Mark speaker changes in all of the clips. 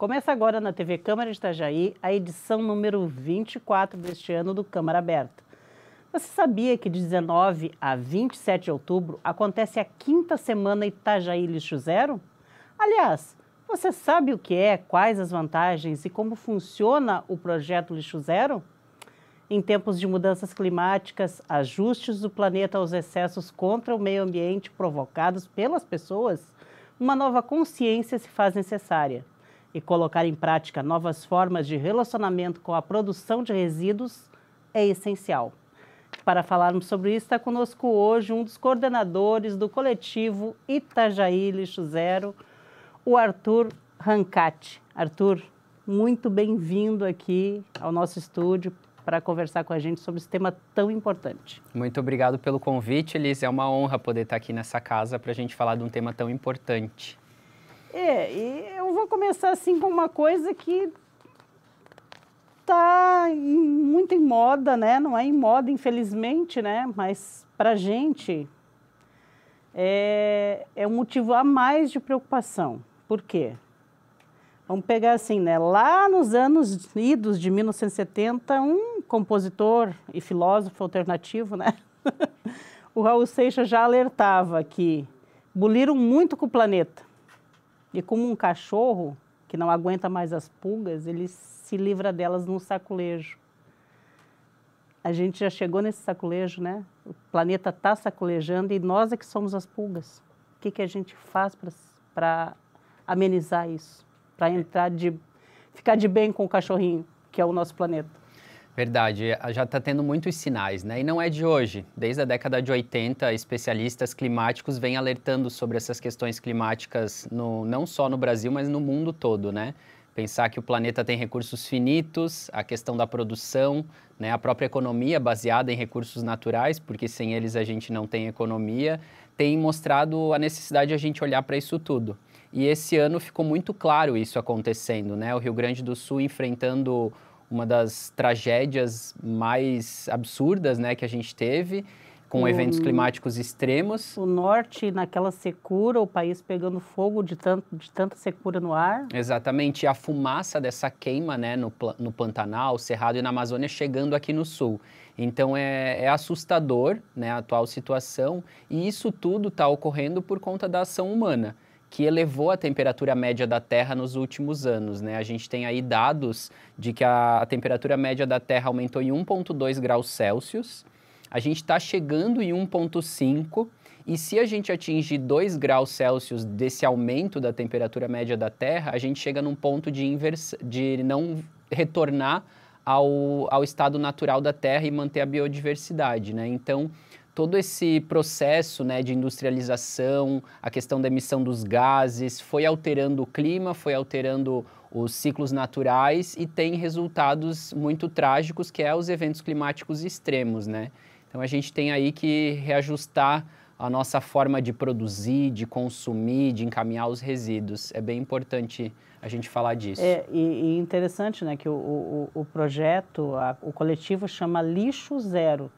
Speaker 1: Começa agora na TV Câmara de Itajaí a edição número 24 deste ano do Câmara Aberta. Você sabia que de 19 a 27 de outubro acontece a quinta semana Itajaí Lixo Zero? Aliás, você sabe o que é, quais as vantagens e como funciona o projeto Lixo Zero? Em tempos de mudanças climáticas, ajustes do planeta aos excessos contra o meio ambiente provocados pelas pessoas, uma nova consciência se faz necessária e colocar em prática novas formas de relacionamento com a produção de resíduos é essencial. Para falarmos sobre isso, está conosco hoje um dos coordenadores do coletivo Itajaí Lixo Zero, o Arthur Rancati. Arthur, muito bem-vindo aqui ao nosso estúdio para conversar com a gente sobre esse tema tão importante.
Speaker 2: Muito obrigado pelo convite, Liz. É uma honra poder estar aqui nessa casa para a gente falar de um tema tão importante.
Speaker 1: É, e eu vou começar assim com uma coisa que está muito em moda, né? Não é em moda, infelizmente, né? Mas para gente é, é um motivo a mais de preocupação. Por quê? Vamos pegar assim, né? Lá nos anos idos de 1970, um compositor e filósofo alternativo, né? o Raul Seixas já alertava que boliram muito com o planeta e como um cachorro que não aguenta mais as pulgas, ele se livra delas num saculejo. A gente já chegou nesse saculejo, né? O planeta está saculejando e nós é que somos as pulgas. O que, que a gente faz para amenizar isso? Para entrar de. ficar de bem com o cachorrinho, que é o nosso planeta.
Speaker 2: Verdade, é, já está tendo muitos sinais, né? E não é de hoje. Desde a década de 80, especialistas climáticos vêm alertando sobre essas questões climáticas, no, não só no Brasil, mas no mundo todo, né? Pensar que o planeta tem recursos finitos, a questão da produção, né? a própria economia baseada em recursos naturais, porque sem eles a gente não tem economia, tem mostrado a necessidade de a gente olhar para isso tudo. E esse ano ficou muito claro isso acontecendo, né? O Rio Grande do Sul enfrentando uma das tragédias mais absurdas né, que a gente teve, com o, eventos climáticos extremos. O norte naquela secura, o país pegando fogo de, tanto, de tanta secura no ar. Exatamente, e a fumaça dessa queima né, no, no Pantanal, Cerrado e na Amazônia chegando aqui no sul. Então é, é assustador né, a atual situação e isso tudo está ocorrendo por conta da ação humana que elevou a temperatura média da Terra nos últimos anos. Né? A gente tem aí dados de que a, a temperatura média da Terra aumentou em 1,2 graus Celsius, a gente está chegando em 1,5 e se a gente atingir 2 graus Celsius desse aumento da temperatura média da Terra, a gente chega num ponto de, invers... de não retornar ao, ao estado natural da Terra e manter a biodiversidade. Né? Então, todo esse processo né, de industrialização, a questão da emissão dos gases, foi alterando o clima, foi alterando os ciclos naturais e tem resultados muito trágicos, que é os eventos climáticos extremos, né? Então a gente tem aí que reajustar a nossa forma de produzir, de consumir, de encaminhar os resíduos. É bem importante a gente falar disso. É,
Speaker 3: e,
Speaker 1: e interessante, né, que o, o, o projeto, a, o coletivo chama Lixo Zero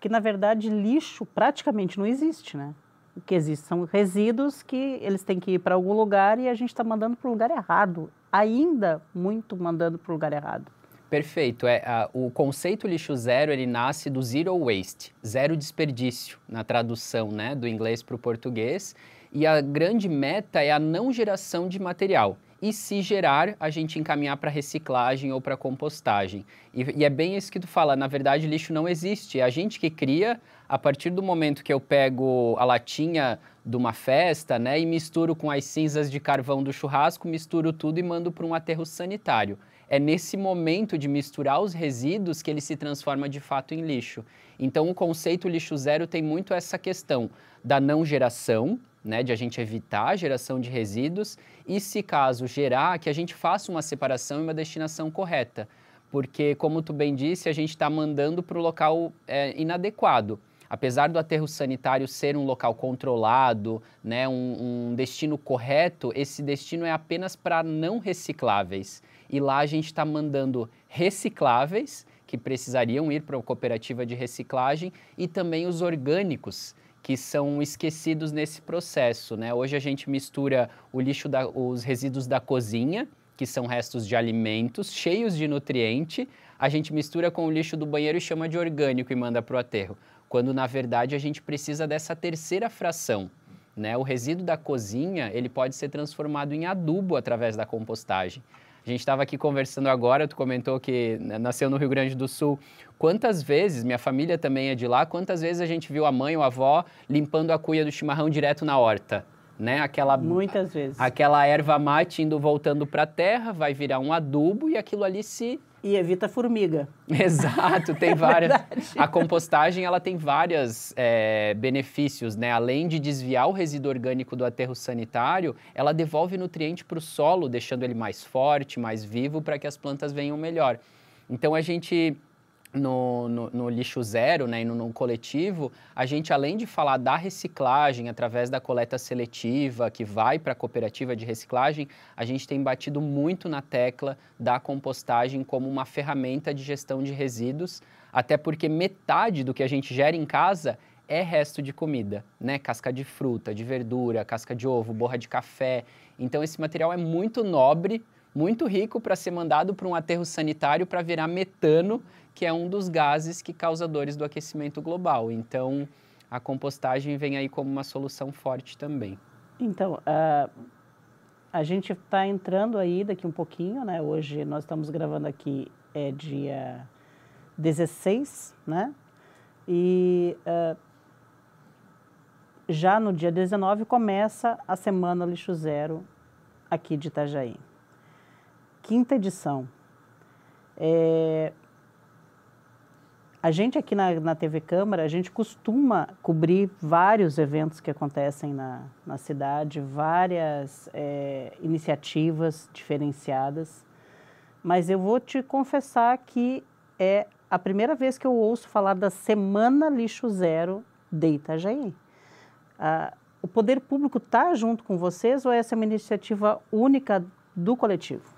Speaker 1: que na verdade lixo praticamente não existe, né? O que existe são resíduos que eles têm que ir para algum lugar e a gente está mandando para o lugar errado. Ainda muito mandando para o lugar errado.
Speaker 2: Perfeito. É, a, o conceito lixo zero ele nasce do zero waste, zero desperdício, na tradução né, do inglês para o português. E a grande meta é a não geração de material e se gerar, a gente encaminhar para reciclagem ou para compostagem. E, e, é bem isso que tu fala, na verdade lixo não existe, é a gente que cria, a partir do momento que eu pego a latinha de uma festa, né, e misturo com as cinzas de carvão do churrasco, misturo tudo e mando para um aterro sanitário. É nesse momento de misturar os resíduos que ele se transforma de fato em lixo. Então o conceito lixo zero tem muito essa questão da não geração, né, de a gente evitar a geração de resíduos e, se caso gerar, que a gente faça uma separação e uma destinação correta. Porque, como tu bem disse, a gente está mandando para o local é, inadequado. Apesar do aterro sanitário ser um local controlado, né, um, um destino correto, esse destino é apenas para não recicláveis. E lá a gente está mandando recicláveis, que precisariam ir para uma cooperativa de reciclagem, e também os orgânicos, que são esquecidos nesse processo. Né? Hoje a gente mistura o lixo, da, os resíduos da cozinha, que são restos de alimentos cheios de nutriente, a gente mistura com o lixo do banheiro e chama de orgânico e manda para o aterro, quando na verdade a gente precisa dessa terceira fração. Né? O resíduo da cozinha ele pode ser transformado em adubo através da compostagem. A gente estava aqui conversando agora, tu comentou que né, nasceu no Rio Grande do Sul. Quantas vezes, minha família também é de lá, quantas vezes a gente viu a mãe ou a avó limpando a cuia do chimarrão direto na horta? Né? Aquela, Muitas vezes. Aquela erva mate indo voltando para a terra, vai virar um adubo e aquilo ali se e evita formiga. Exato, tem é várias. É a compostagem ela tem vários é, eh, benefícios, né? Além de desviar o resíduo orgânico do aterro sanitário, ela devolve nutriente para o solo, deixando ele mais forte, mais vivo, para que as plantas venham melhor. Então a gente no, no, no, lixo zero né, e no, no, coletivo, a gente, além de falar da reciclagem através da coleta seletiva que vai para a cooperativa de reciclagem, a gente tem batido muito na tecla da compostagem como uma ferramenta de gestão de resíduos, até porque metade do que a gente gera em casa é resto de comida, né? Casca de fruta, de verdura, casca de ovo, borra de café. Então, esse material é muito nobre muito rico para ser mandado para um aterro sanitário para virar metano, que é um dos gases que causadores do aquecimento global. Então, a compostagem vem aí como uma solução forte também.
Speaker 1: Então, uh, a gente está entrando aí daqui um pouquinho, né? Hoje nós estamos gravando aqui, é dia 16, né? E uh, já no dia 19 começa a Semana Lixo Zero aqui de Itajaí quinta edição. É, a gente aqui na, na TV Câmara, a gente costuma cobrir vários eventos que acontecem na, na cidade, várias é, iniciativas diferenciadas, mas eu vou te confessar que é a primeira vez que eu ouço falar da Semana Lixo Zero de Itajaí. Ah, o poder público está junto com vocês ou essa é uma iniciativa única do coletivo?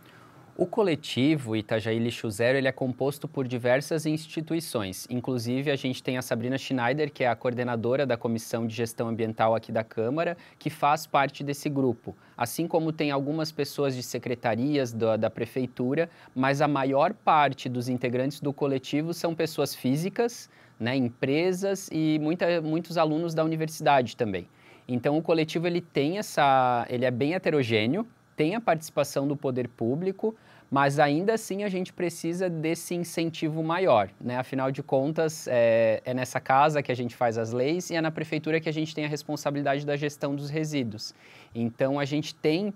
Speaker 2: O coletivo Itajaí Lixo Zero ele é composto por diversas instituições. Inclusive, a gente tem a Sabrina Schneider, que é a coordenadora da Comissão de Gestão Ambiental aqui da Câmara, que faz parte desse grupo. Assim como tem algumas pessoas de secretarias da, da Prefeitura, mas a maior parte dos integrantes do coletivo são pessoas físicas, né, empresas e muita, muitos alunos da universidade também. Então, o coletivo ele tem essa, ele é bem heterogêneo, tem a participação do poder público, mas ainda assim a gente precisa desse incentivo maior, né? Afinal de contas, é, é, nessa casa que a gente faz as leis e é na prefeitura que a gente tem a responsabilidade da gestão dos resíduos. Então a gente tem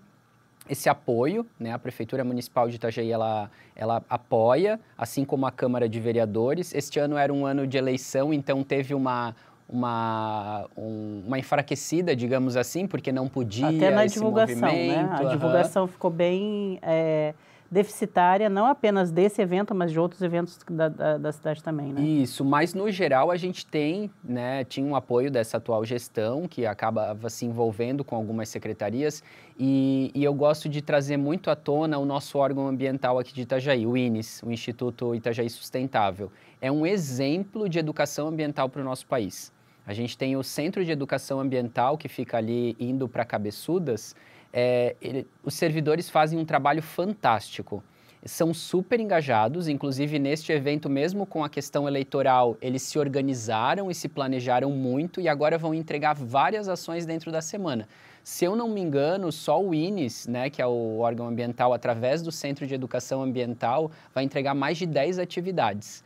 Speaker 2: esse apoio, né? A prefeitura municipal de Itajaí ela, ela apoia, assim como a Câmara de Vereadores. Este ano era um ano de eleição, então teve uma uma, um, uma enfraquecida, digamos assim, porque não podia. Até na divulgação, né? A uhum. divulgação
Speaker 1: ficou bem é, deficitária, não apenas desse evento, mas de outros eventos da, da, da, cidade também, né?
Speaker 2: Isso, mas no geral a gente tem, né? Tinha um apoio dessa atual gestão, que acabava se envolvendo com algumas secretarias, e, e eu gosto de trazer muito à tona o nosso órgão ambiental aqui de Itajaí, o INES, o Instituto Itajaí Sustentável. É um exemplo de educação ambiental para o nosso país. A gente tem o Centro de Educação Ambiental, que fica ali indo para Cabeçudas. É, ele, os servidores fazem um trabalho fantástico. São super engajados, inclusive neste evento, mesmo com a questão eleitoral, eles se organizaram e se planejaram muito e agora vão entregar várias ações dentro da semana. Se eu não me engano, só o INES, né, que é o órgão ambiental, através do Centro de Educação Ambiental, vai entregar mais de 10 atividades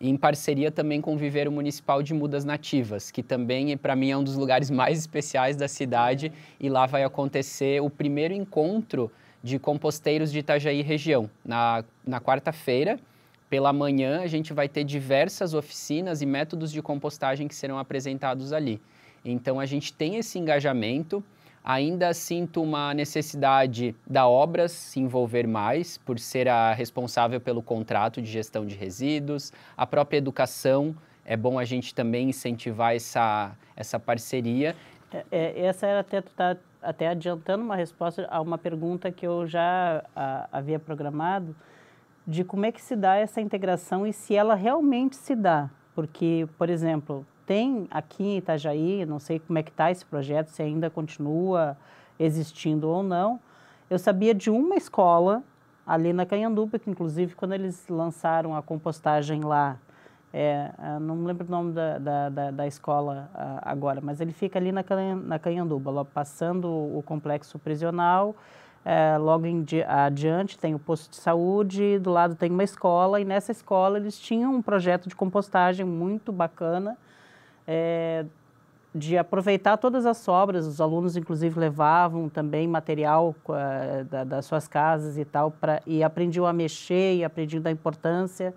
Speaker 2: em parceria também com o Viveiro Municipal de Mudas Nativas, que também, para mim, é um dos lugares mais especiais da cidade. E lá vai acontecer o primeiro encontro de composteiros de Itajaí região, na, na quarta-feira. Pela manhã, a gente vai ter diversas oficinas e métodos de compostagem que serão apresentados ali. Então, a gente tem esse engajamento. Ainda sinto uma necessidade da Obras se envolver mais, por ser a responsável pelo contrato de gestão de resíduos, a própria educação. É bom a gente também incentivar essa, essa parceria.
Speaker 1: É, é, essa era até, tu tá até adiantando uma resposta a uma pergunta que eu já a, havia programado, de como é que se dá essa integração e se ela realmente se dá. Porque, por exemplo, tem aqui em Itajaí, não sei como é que está esse projeto, se ainda continua existindo ou não. Eu sabia de uma escola ali na Canhanduba, que inclusive quando eles lançaram a compostagem lá, é, é não lembro o nome da, da, da, da escola agora, mas ele fica ali na, Canhanduba, Canhanduba, passando o complexo prisional, é, logo em, adiante tem o posto de saúde, do lado tem uma escola, e nessa escola eles tinham um projeto de compostagem muito bacana, é, de aproveitar todas as sobras. Os alunos, inclusive, levavam também material uh, da, das suas casas e tal, pra, e aprendiam a mexer e aprendiam da importância.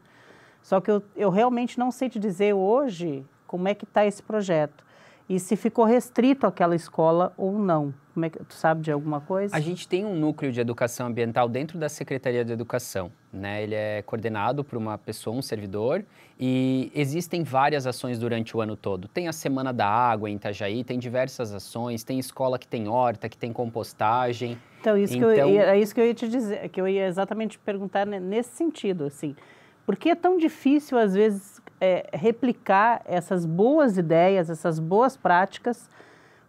Speaker 1: Só que eu, eu realmente não sei te dizer hoje como é que está esse projeto e se ficou restrito àquela escola ou não. Como é que tu sabe de alguma coisa? A
Speaker 2: gente tem um núcleo de educação ambiental dentro da Secretaria de Educação, né? Ele é coordenado por uma pessoa, um servidor, e existem várias ações durante o ano todo. Tem a Semana da Água em Itajaí, tem diversas ações, tem escola que tem horta, que tem compostagem. Então, isso então... Que eu, então é
Speaker 1: isso que eu ia te dizer, que eu ia exatamente te perguntar nesse sentido, assim. Por que é tão difícil, às vezes, é, replicar essas boas ideias, essas boas práticas?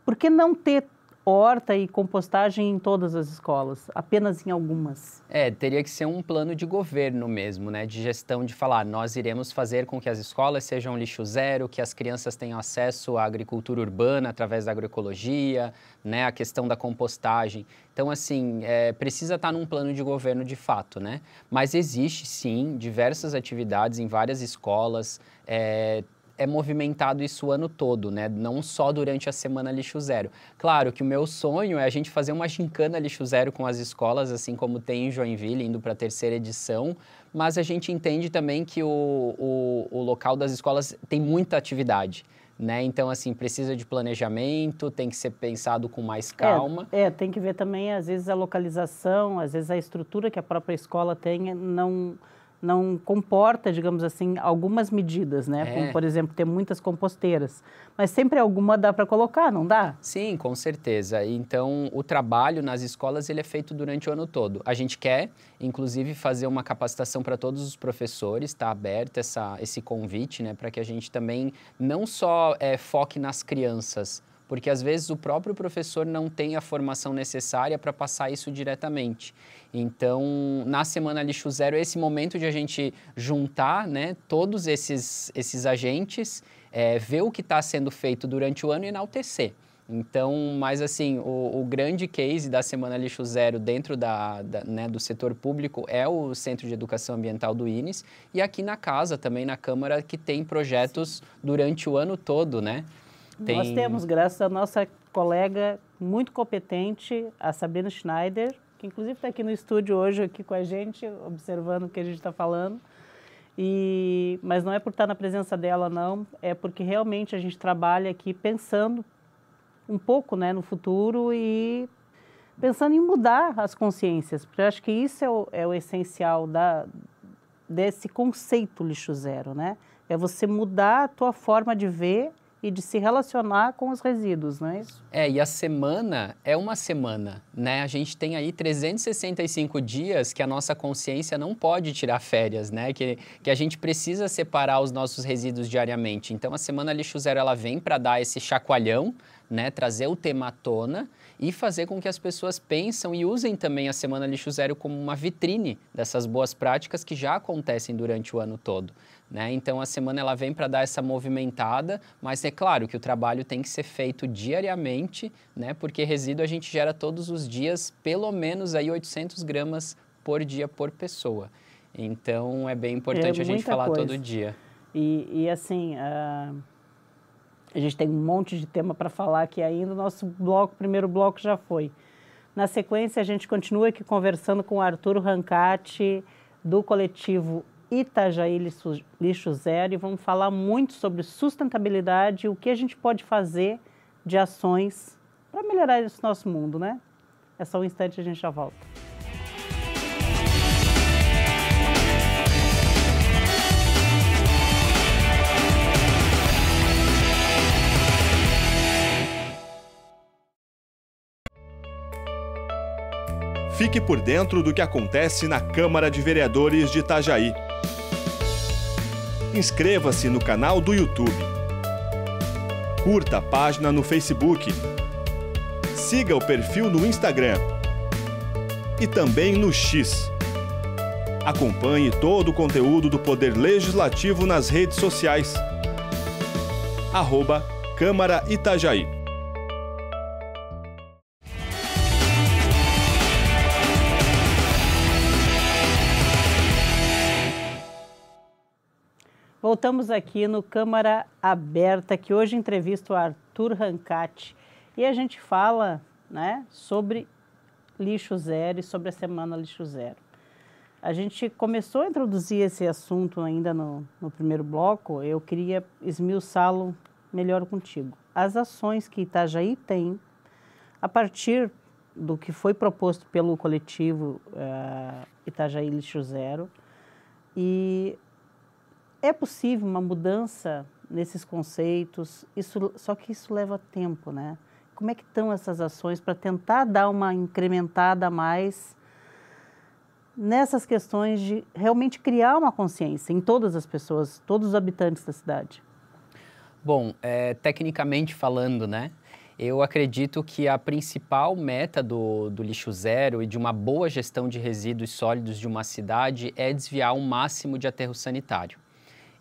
Speaker 1: Por que não ter horta e compostagem em todas as escolas, apenas em algumas.
Speaker 2: É, teria que ser um plano de governo mesmo, né? De gestão, de falar, nós iremos fazer com que as escolas sejam lixo zero, que as crianças tenham acesso à agricultura urbana através da agroecologia, né? A questão da compostagem. Então, assim, é, precisa estar tá num plano de governo de fato, né? Mas existe, sim, diversas atividades em várias escolas, é, é movimentado isso o ano todo, né? Não só durante a semana lixo zero. Claro que o meu sonho é a gente fazer uma gincana lixo zero com as escolas, assim como tem em Joinville, indo para a terceira edição, mas a gente entende também que o, o, o local das escolas tem muita atividade. Né? Então, assim, precisa de planejamento, tem que ser pensado com mais é, calma.
Speaker 1: É, é, tem que ver também, às vezes, a localização, às vezes a estrutura que a própria escola tem não, não comporta, digamos assim, algumas medidas, né? É. Como, por
Speaker 2: exemplo, ter muitas composteiras. Mas sempre alguma dá para colocar, não dá? Sim, com certeza. Então, o trabalho nas escolas ele é feito durante o ano todo. A gente quer, inclusive, fazer uma capacitação para todos os professores, está aberto essa, esse convite, né? Para que a gente também não só é, foque nas crianças, porque às vezes o próprio professor não tem a formação necessária para passar isso diretamente. Então, na Semana Lixo Zero, é esse momento de a gente juntar né, todos esses, esses agentes, é, ver o que está sendo feito durante o ano e enaltecer. Então, mas assim, o, o, grande case da Semana Lixo Zero dentro da, da né, do setor público é o Centro de Educação Ambiental do INES e aqui na casa, também na Câmara, que tem projetos durante o ano todo, né? Tem... Nós temos,
Speaker 1: graças à nossa colega muito competente, a Sabrina Schneider, que inclusive está aqui no estúdio hoje aqui com a gente, observando o que a gente está falando. E, mas não é por estar na presença dela, não, é porque realmente a gente trabalha aqui pensando um pouco né, no futuro e pensando em mudar as consciências, porque eu acho que isso é o, é o essencial da, desse conceito lixo zero, né? É você mudar a tua forma de ver e de se relacionar com os resíduos, não é isso?
Speaker 2: É, e a semana é uma semana, né? A gente tem aí 365 dias que a nossa consciência não pode tirar férias, né? Que, que a gente precisa separar os nossos resíduos diariamente. Então, a Semana Lixo Zero, ela vem para dar esse chacoalhão, né? Trazer o tema à tona e fazer com que as pessoas pensam e usem também a Semana Lixo Zero como uma vitrine dessas boas práticas que já acontecem durante o ano todo. Né? Então a semana ela vem para dar essa movimentada, mas é claro que o trabalho tem que ser feito diariamente, né? porque resíduo a gente gera todos os dias pelo menos aí 800 gramas por dia por pessoa. Então é bem importante é a gente falar coisa. todo dia.
Speaker 1: E, e assim, uh, a gente tem um monte de tema para falar aqui ainda o nosso bloco, primeiro bloco já foi. Na sequência, a gente continua aqui conversando com o Arturo Rancati, do coletivo Itajaí Lixo, Zero e vamos falar muito sobre sustentabilidade e o que a gente pode fazer de ações para melhorar esse nosso mundo, né? É só um instante a gente já volta.
Speaker 3: Fique por dentro do que acontece na Câmara de Vereadores de Itajaí inscreva-se no canal do YouTube. Curta a página no Facebook. Siga o perfil no Instagram. E também no X. Acompanhe todo o conteúdo do Poder Legislativo nas redes sociais. Arroba Câmara Itajaí.
Speaker 1: Voltamos aqui no Câmara Aberta, que hoje entrevista o Arthur Rancati. E a gente fala né, sobre lixo zero e sobre a Semana Lixo Zero. A gente começou a introduzir esse assunto ainda no, no primeiro bloco. Eu queria esmiuçá-lo melhor contigo. As ações que Itajaí tem, a partir do que foi proposto pelo coletivo uh, Itajaí Lixo Zero, e é possível uma mudança nesses conceitos, isso, só que isso leva tempo, né? Como é que estão essas ações para tentar dar uma incrementada a mais nessas questões de realmente criar uma consciência em todas as pessoas, todos os habitantes da cidade?
Speaker 2: Bom, é, tecnicamente falando, né? Eu acredito que a principal meta do, do lixo zero e de uma boa gestão de resíduos sólidos de uma cidade é desviar o máximo de aterro sanitário.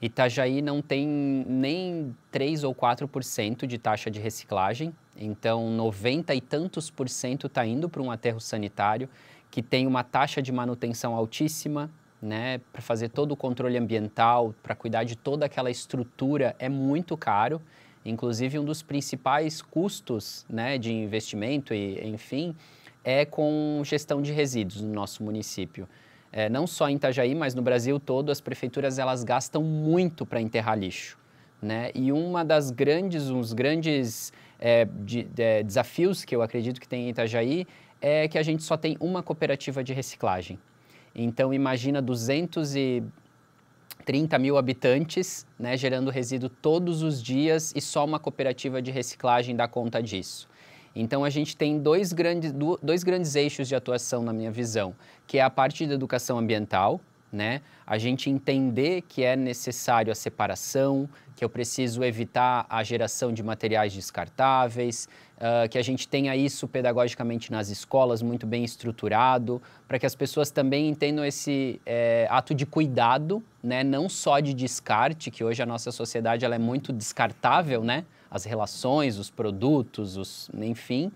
Speaker 2: Itajaí não tem nem 3 ou 4% de taxa de reciclagem, então 90 e tantos por cento está indo para um aterro sanitário que tem uma taxa de manutenção altíssima, né, para fazer todo o controle ambiental, para cuidar de toda aquela estrutura é muito caro. Inclusive um dos principais custos, né, de investimento e enfim, é com gestão de resíduos no nosso município é, não só em Itajaí, mas no Brasil todo, as prefeituras elas gastam muito para enterrar lixo. Né? E uma das grandes, uns grandes é, de, de, é, desafios que eu acredito que tem em Itajaí é que a gente só tem uma cooperativa de reciclagem. Então imagina 230 mil habitantes né, gerando resíduo todos os dias e só uma cooperativa de reciclagem dá conta disso. Então, a gente tem dois grandes, dois grandes eixos de atuação, na minha visão, que é a parte da educação ambiental, né? A gente entender que é necessário a separação, que eu preciso evitar a geração de materiais descartáveis, que a gente tenha isso pedagogicamente nas escolas, muito bem estruturado, para que as pessoas também entendam esse é, ato de cuidado, né? não só de descarte, que hoje a nossa sociedade ela é muito descartável, né? as relações, os produtos, os, enfim,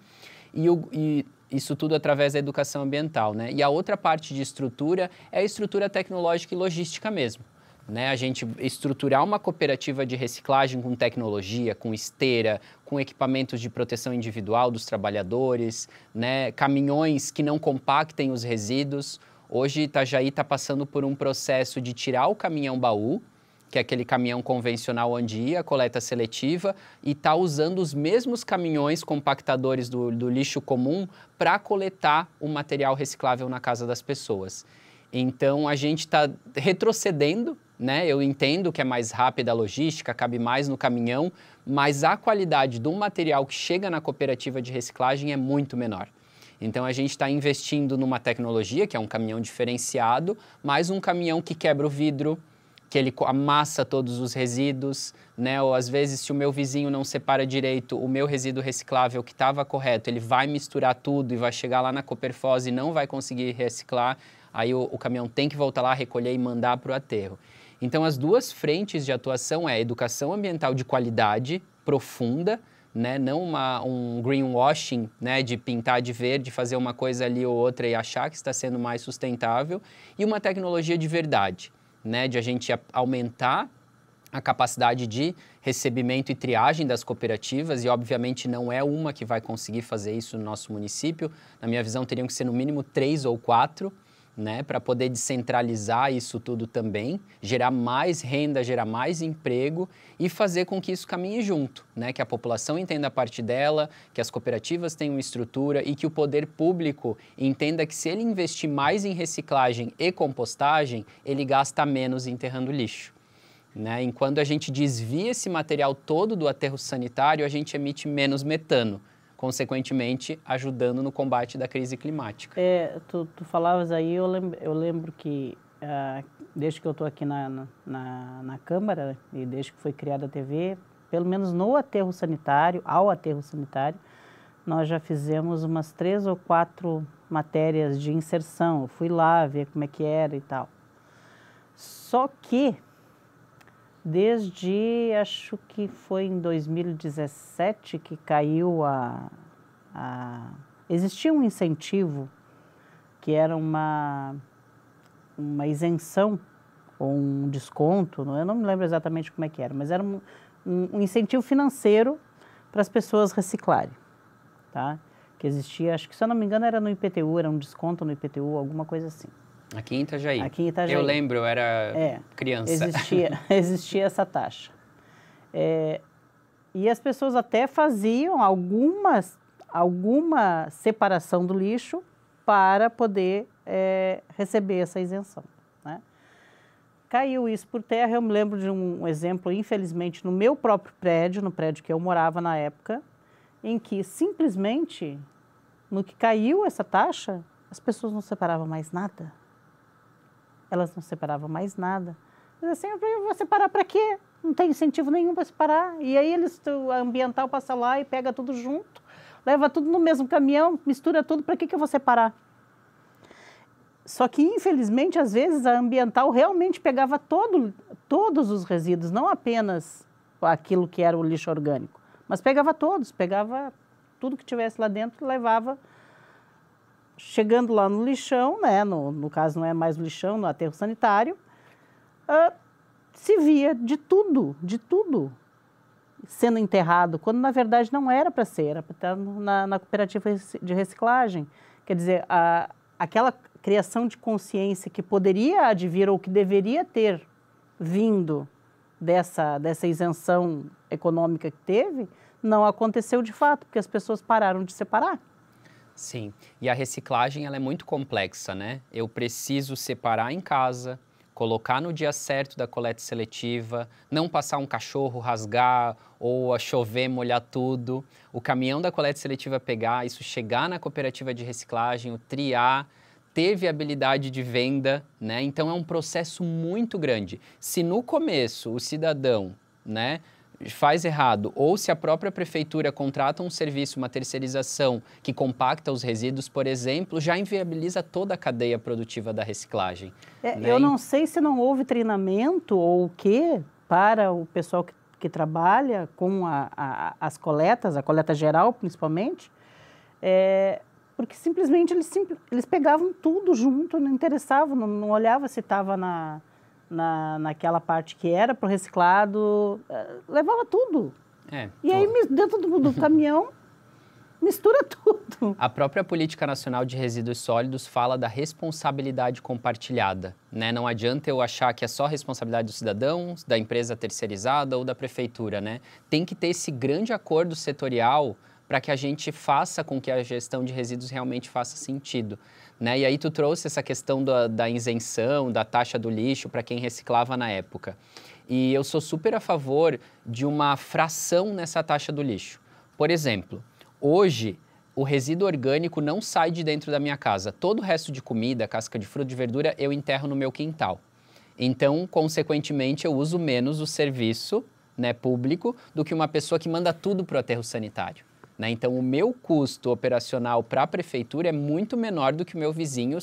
Speaker 2: e, o, e isso tudo através da educação ambiental. Né? E a outra parte de estrutura é a estrutura tecnológica e logística mesmo né? A gente estruturar uma cooperativa de reciclagem com tecnologia, com esteira, com equipamentos de proteção individual dos trabalhadores, né? Caminhões que não compactem os resíduos. Hoje Itajaí está passando por um processo de tirar o caminhão baú, que é aquele caminhão convencional onde ia a coleta seletiva, e está usando os mesmos caminhões compactadores do, do lixo comum para coletar o material reciclável na casa das pessoas. Então a gente está retrocedendo, né? Eu entendo que é mais rápida a logística, cabe mais no caminhão, mas a qualidade do material que chega na cooperativa de reciclagem é muito menor. Então a gente está investindo numa tecnologia que é um caminhão diferenciado, mas um caminhão que quebra o vidro, que ele amassa todos os resíduos, né? Ou às vezes, se o meu vizinho não separa direito o meu resíduo reciclável que estava correto, ele vai misturar tudo e vai chegar lá na Cooperfose e não vai conseguir reciclar aí o, o caminhão tem que voltar lá, recolher e mandar para o aterro. Então, as duas frentes de atuação é educação ambiental de qualidade, profunda, né? não uma, um greenwashing né? de pintar de verde, fazer uma coisa ali ou outra e achar que está sendo mais sustentável, e uma tecnologia de verdade, né? de a gente aumentar a capacidade de recebimento e triagem das cooperativas, e obviamente não é uma que vai conseguir fazer isso no nosso município. Na minha visão, teriam que ser no mínimo três ou quatro né, para poder descentralizar isso tudo também, gerar mais renda, gerar mais emprego e fazer com que isso caminhe junto, né, que a população entenda a parte dela, que as cooperativas tenham estrutura e que o poder público entenda que se ele investir mais em reciclagem e compostagem, ele gasta menos enterrando lixo. Né? Enquanto a gente desvia esse material todo do aterro sanitário, a gente emite menos metano consequentemente ajudando no combate da crise climática.
Speaker 1: É, tu, tu falavas aí, eu lembro, eu lembro que ah, desde que eu estou aqui na, na, na Câmara e desde que foi criada a TV, pelo menos no aterro sanitário, ao aterro sanitário, nós já fizemos umas três ou quatro matérias de inserção. Eu fui lá ver como é que era e tal. Só que desde acho que foi em 2017 que caiu a, a existia um incentivo que era uma uma isenção ou um desconto, é? eu não me lembro exatamente como é que era, mas era um, um incentivo financeiro para as pessoas reciclarem, tá? Que existia, acho que se eu não me engano era no IPTU, era um desconto no IPTU, alguma coisa assim.
Speaker 2: Aqui em Itajaí. Aqui
Speaker 1: em Itajaí. Eu lembro,
Speaker 2: eu era é, criança. Existia,
Speaker 1: existia essa taxa. É, e as pessoas até faziam algumas, alguma separação do lixo para poder é, receber essa isenção. Né? Caiu isso por terra. Eu me lembro de um exemplo, infelizmente, no meu próprio prédio, no prédio que eu morava na época, em que simplesmente, no que caiu essa taxa, as pessoas não separavam mais nada elas não separavam mais nada. Mas assim, eu vou separar para quê? Não tem incentivo nenhum para separar. E aí eles, o ambiental passa lá e pega tudo junto, leva tudo no mesmo caminhão, mistura tudo, para que, eu vou separar? Só que, infelizmente, às vezes a ambiental realmente pegava todo, todos os resíduos, não apenas aquilo que era o lixo orgânico, mas pegava todos, pegava tudo que tivesse lá dentro e levava chegando lá no lixão, né, no, no caso não é mais o lixão, no aterro sanitário, uh, se via de tudo, de tudo sendo enterrado, quando na verdade não era para ser, era para estar na, na, cooperativa de reciclagem. Quer dizer, a, aquela criação de consciência que poderia advir ou que deveria ter vindo dessa, dessa isenção econômica que teve, não aconteceu de fato, porque as pessoas pararam de separar.
Speaker 2: Sim, e a reciclagem ela é muito complexa, né? Eu preciso separar em casa, colocar no dia certo da coleta seletiva, não passar um cachorro rasgar ou a chover molhar tudo, o caminhão da coleta seletiva pegar, isso chegar na cooperativa de reciclagem, o triar, ter viabilidade de venda, né? Então é um processo muito grande. Se no começo o cidadão, né, faz errado, ou se a própria prefeitura contrata um serviço, uma terceirização que compacta os resíduos, por exemplo, já inviabiliza toda a cadeia produtiva da reciclagem. É, né? Eu não
Speaker 1: sei se não houve treinamento ou o que para o pessoal que, que trabalha com a, a, as coletas, a coleta geral principalmente, é, porque simplesmente eles, eles pegavam tudo junto, não interessavam, não, não olhava se estava na na, naquela parte que era para o reciclado, eh, levava tudo. É, e aí, dentro do, do caminhão,
Speaker 2: mistura tudo. A própria Política Nacional de Resíduos Sólidos fala da responsabilidade compartilhada. Né? Não adianta eu achar que é só responsabilidade do cidadão, da empresa terceirizada ou da prefeitura. Né? Tem que ter esse grande acordo setorial para que a gente faça com que a gestão de resíduos realmente faça sentido. Né? E aí tu trouxe essa questão da, da isenção, da taxa do lixo para quem reciclava na época. E eu sou super a favor de uma fração nessa taxa do lixo. Por exemplo, hoje o resíduo orgânico não sai de dentro da minha casa. Todo o resto de comida, casca de fruta, de verdura, eu enterro no meu quintal. Então, consequentemente, eu uso menos o serviço né, público do que uma pessoa que manda tudo para o aterro sanitário. Né? Então, o meu custo operacional para a prefeitura é muito menor do que o meu vizinho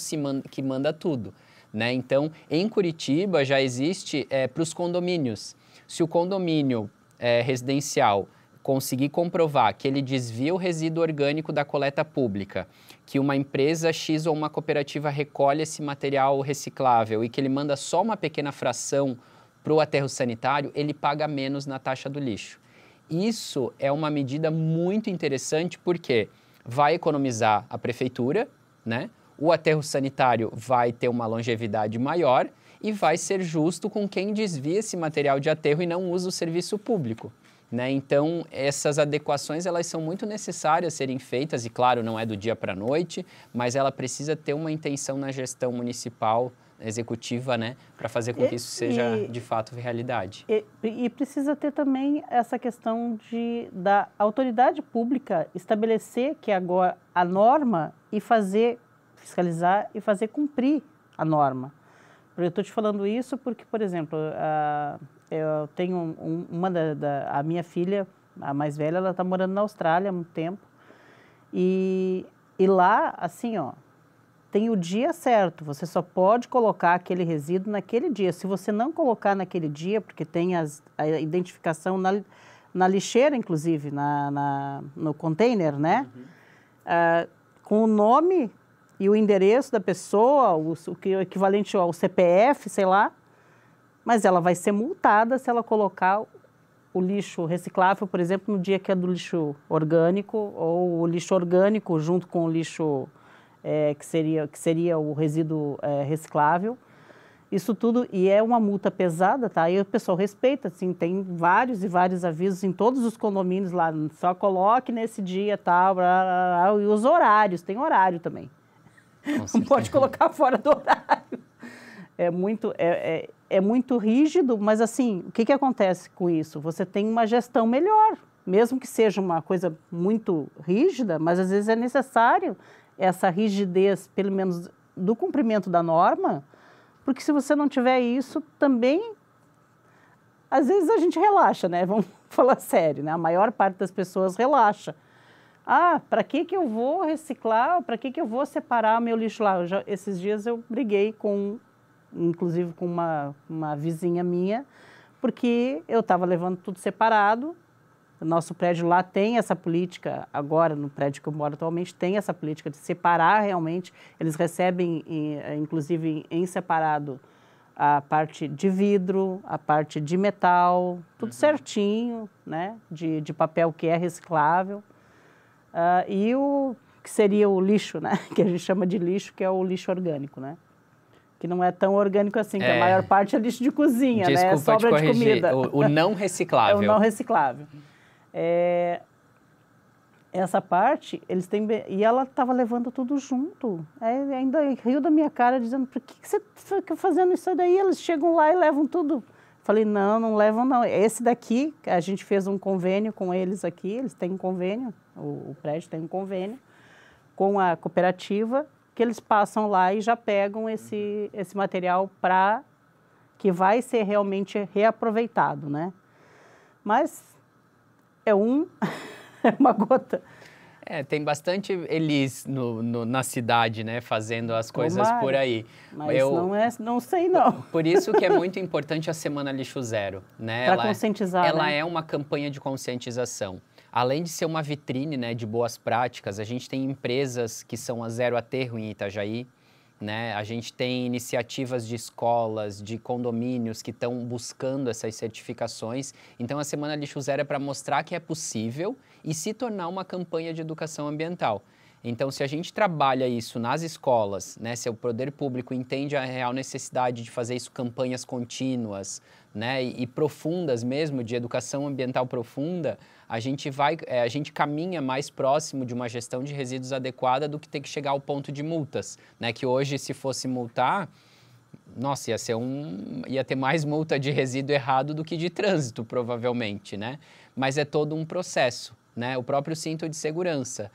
Speaker 2: que manda tudo. Né? Então, em Curitiba já existe é, para os condomínios. Se o condomínio é, residencial conseguir comprovar que ele desvia o resíduo orgânico da coleta pública, que uma empresa X ou uma cooperativa recolhe esse material reciclável e que ele manda só uma pequena fração para o aterro sanitário, ele paga menos na taxa do lixo. Isso é uma medida muito interessante porque vai economizar a prefeitura, né? O aterro sanitário vai ter uma longevidade maior e vai ser justo com quem desvia esse material de aterro e não usa o serviço público. Né? Então, essas adequações elas são muito necessárias serem feitas, e claro, não é do dia para a noite, mas ela precisa ter uma intenção na gestão municipal executiva, né, para fazer com que isso seja e, de fato realidade.
Speaker 1: E, e, precisa ter também essa questão de da autoridade pública estabelecer que é agora a norma e fazer fiscalizar e fazer cumprir a norma. Eu estou te falando isso porque, por exemplo, a, eu tenho um, uma da, da, a minha filha, a mais velha, ela está morando na Austrália há muito tempo e e lá, assim, ó, tem o dia certo, você só pode colocar aquele resíduo naquele dia. Se você não colocar naquele dia, porque tem as, a identificação na, na lixeira, inclusive, na, na no container, né? Uhum. Ah, com o nome e o endereço da pessoa, o, o, que equivalente ao CPF, sei lá, mas ela vai ser multada se ela colocar o lixo reciclável, por exemplo, no dia que é do lixo orgânico, ou o lixo orgânico junto com o lixo é, que, seria, que seria o resíduo é, reciclável. Isso tudo, e é uma multa pesada, tá? E o pessoal respeita, assim, tem vários e vários avisos em todos os condomínios lá, só coloque nesse dia, tal, blá, blá, blá, e os horários, tem horário também.
Speaker 2: Não pode colocar fora do horário.
Speaker 1: É muito, é, é, é muito rígido, mas assim, o que, que acontece com isso? Você tem uma gestão melhor, mesmo que seja uma coisa muito rígida, mas às vezes é necessário essa rigidez, pelo menos do cumprimento da norma, porque se você não tiver isso, também às vezes a gente relaxa, né? Vamos falar sério, né? A maior parte das pessoas relaxa. Ah, para que que eu vou reciclar? Para que que eu vou separar meu lixo lá? Já, esses dias eu briguei com, inclusive com uma, uma vizinha minha, porque eu estava levando tudo separado o nosso prédio lá tem essa política, agora no prédio que eu moro atualmente, tem essa política de separar realmente. Eles recebem, eh, inclusive, em separado a parte de vidro, a parte de metal, tudo uhum. certinho, né? De, de papel que é reciclável. Uh, e o que seria o lixo, né? Que a gente chama de lixo, que é o lixo orgânico, né? que não é tão orgânico assim, que a é. maior parte é lixo de cozinha, né? É Desculpa né? Sobra de comida. O, o não reciclável. é o não reciclável. É, essa parte, eles têm. E ela estava levando tudo junto. Aí ainda riu da minha cara, dizendo: por que, que você fica fazendo isso daí? Eles chegam lá e levam tudo. Falei: não, não levam, não. Esse daqui, a gente fez um convênio com eles aqui, eles têm um convênio, o, o prédio tem um convênio com a cooperativa, que eles passam lá e já pegam esse, uhum. esse material para que vai ser realmente reaproveitado, né? Mas é um, é uma
Speaker 2: gota. É, tem bastante eles no, no, na cidade, né, fazendo as coisas Tomara, por aí. Mas eu, não,
Speaker 1: é, não sei
Speaker 2: não. Por isso que é muito importante a Semana Lixo Zero, né? Para é- conscientizar. Ela né? é uma campanha de conscientização. Além de ser uma vitrine né, de boas práticas, a gente tem empresas que são a Zero Aterro em Itajaí, né? A gente tem iniciativas de escolas, de condomínios que estão buscando essas certificações. Então, a Semana Lixo Zero é para mostrar que é possível e se tornar uma campanha de educação ambiental. Então, se a gente trabalha isso nas escolas, né, se o poder público entende a real necessidade de fazer isso campanhas contínuas né, e, e profundas mesmo, de educação ambiental profunda, a gente, vai, é, a gente caminha mais próximo de uma gestão de resíduos adequada do que ter que chegar ao ponto de multas. Né, que hoje, se fosse multar, nossa, ia ser um, ia ter mais multa de resíduo errado do que de trânsito, provavelmente, né? Mas é todo um processo, né? O próprio cinto de segurança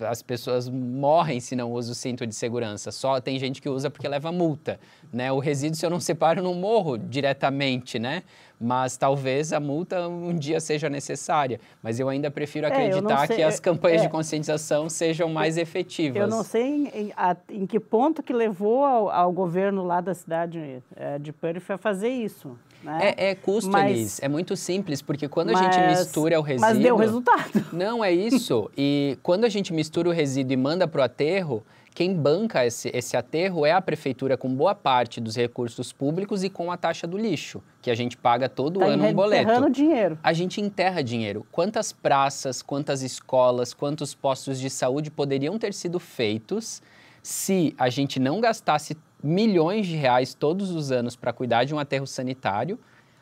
Speaker 2: as pessoas morrem se não usa o cinto de segurança. Só tem gente que usa porque leva multa, né? O resíduo, se eu não separo, eu não morro diretamente, né? Mas talvez a multa um dia seja necessária. Mas eu ainda prefiro é, acreditar é, sei, que as é, campanhas é, de conscientização sejam mais efetivas. Eu não sei
Speaker 1: em, em, a, em que ponto que levou ao, ao, governo lá da cidade é, de Perth a fazer isso. Né? É, é custo, mas, Elis.
Speaker 2: É muito simples, porque quando mas, a gente mistura o resíduo. Mas deu resultado. Não, é isso. e quando a gente mistura o resíduo e manda para o aterro, quem banca esse, esse aterro é a prefeitura com boa parte dos recursos públicos e com a taxa do lixo, que a gente paga todo tá ano um boleto. dinheiro. A gente enterra dinheiro. Quantas praças, quantas escolas, quantos postos de saúde poderiam ter sido feitos se a gente não gastasse milhões de reais todos os anos para cuidar de um aterro sanitário,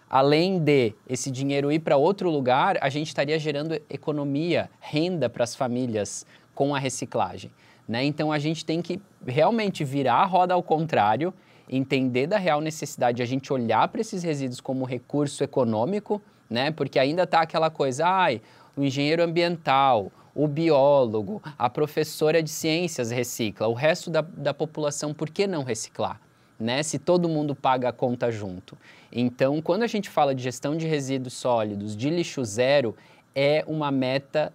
Speaker 2: além de esse dinheiro ir para outro lugar, a gente estaria gerando economia, renda para as famílias com a reciclagem. Né? Então a gente tem que realmente virar a roda ao contrário, entender da real necessidade, a gente olhar para esses resíduos como recurso econômico, né? porque ainda está aquela coisa, ai, o engenheiro ambiental, o biólogo, a professora de ciências recicla, o resto da, da população, por que não reciclar? Né? Se todo mundo paga a conta junto. Então, quando a gente fala de gestão de resíduos sólidos, de lixo zero, é uma meta